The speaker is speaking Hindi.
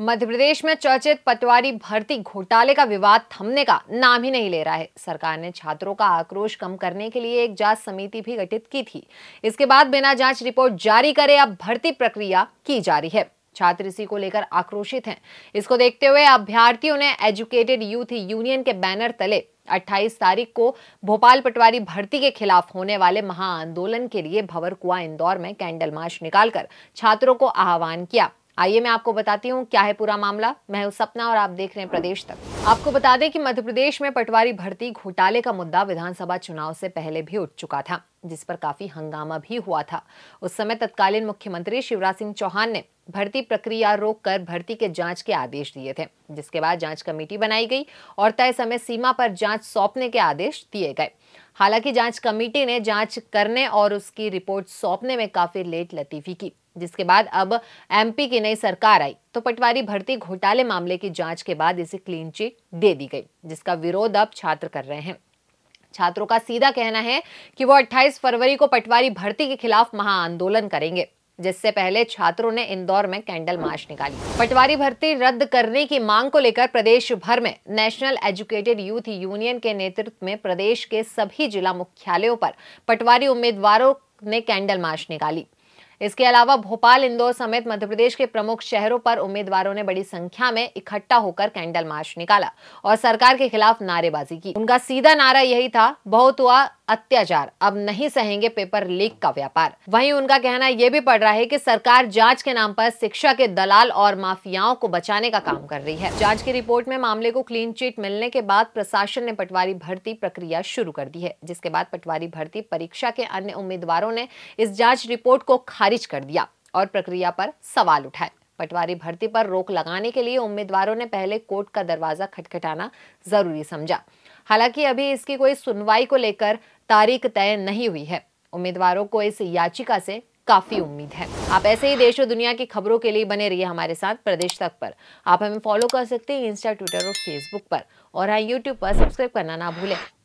मध्य प्रदेश में चर्चित पटवारी भर्ती घोटाले का विवाद थमने का नाम ही नहीं ले रहा है सरकार ने छात्रों का आक्रोश कम करने के लिए एक जांच समिति भी गठित की थी इसके बाद बिना जांच रिपोर्ट जारी करे अब भर्ती प्रक्रिया की जा रही है छात्र इसी को लेकर आक्रोशित हैं इसको देखते हुए अभ्यर्थियों ने एजुकेटेड यूथ यूनियन के बैनर तले 28 तारीख को भोपाल पटवारी भर्ती के खिलाफ होने वाले महाआंदोलन के लिए भवरकुआ इंदौर में कैंडल मार्च निकालकर छात्रों को आह्वान किया आइए मैं आपको बताती हूँ क्या है पूरा मामला मैं हूँ सपना और आप देख रहे हैं प्रदेश तक आपको बता दें कि मध्य प्रदेश में पटवारी भर्ती घोटाले का मुद्दा विधानसभा चुनाव से पहले भी उठ चुका था जिस पर काफी हंगामा भी हुआ था उस समय तत्कालीन मुख्यमंत्री शिवराज सिंह चौहान ने भर्ती प्रक्रिया रोककर भर्ती के जांच के आदेश दिए थे जिसके बाद जांच कमेटी बनाई गई और तय समय सीमा पर जांच सौंपने के आदेश दिए गए हालांकि जांच कमेटी ने जांच करने और उसकी रिपोर्ट सौंपने में काफी लेट लतीफी की जिसके बाद अब एमपी की नई सरकार आई तो पटवारी भर्ती घोटाले मामले की जांच के बाद इसे क्लीन चिट दे दी गई जिसका विरोध अब छात्र कर रहे हैं छात्रों का सीधा कहना है कि वो 28 फरवरी को पटवारी भर्ती के खिलाफ महाआंदोलन करेंगे जिससे पहले छात्रों ने इंदौर में कैंडल मार्च निकाली पटवारी भर्ती रद्द करने की मांग को लेकर प्रदेश भर में नेशनल एजुकेटेड यूथ यूनियन के नेतृत्व में प्रदेश के सभी जिला मुख्यालयों पर पटवारी उम्मीदवारों ने कैंडल मार्च निकाली इसके अलावा भोपाल इंदौर समेत मध्य प्रदेश के प्रमुख शहरों पर उम्मीदवारों ने बड़ी संख्या में इकट्ठा होकर कैंडल मार्च निकाला और सरकार के खिलाफ नारेबाजी की उनका सीधा नारा यही था बहुत हुआ अत्याचार अब नहीं सहेंगे पेपर लीक का व्यापार वहीं उनका कहना यह भी पड़ रहा है कि सरकार जांच के नाम पर शिक्षा के दलाल और माफियाओं को बचाने का काम कर रही है जांच की रिपोर्ट में मामले को क्लीन चिट मिलने के बाद प्रशासन ने पटवारी भर्ती प्रक्रिया शुरू कर दी है जिसके बाद पटवारी भर्ती परीक्षा के अन्य उम्मीदवारों ने इस जाँच रिपोर्ट को खारिज कर दिया और प्रक्रिया पर सवाल उठाए पटवारी भर्ती पर रोक लगाने के लिए उम्मीदवारों ने पहले कोर्ट का दरवाजा खटखटाना जरूरी समझा हालांकि अभी इसकी कोई सुनवाई को लेकर तारीख तय नहीं हुई है उम्मीदवारों को इस याचिका से काफी उम्मीद है आप ऐसे ही देश और दुनिया की खबरों के लिए बने रहिए हमारे साथ प्रदेश तक पर आप हमें फॉलो कर सकते हैं इंस्टा ट्विटर और फेसबुक पर और हाँ यूट्यूब पर सब्सक्राइब करना ना भूलें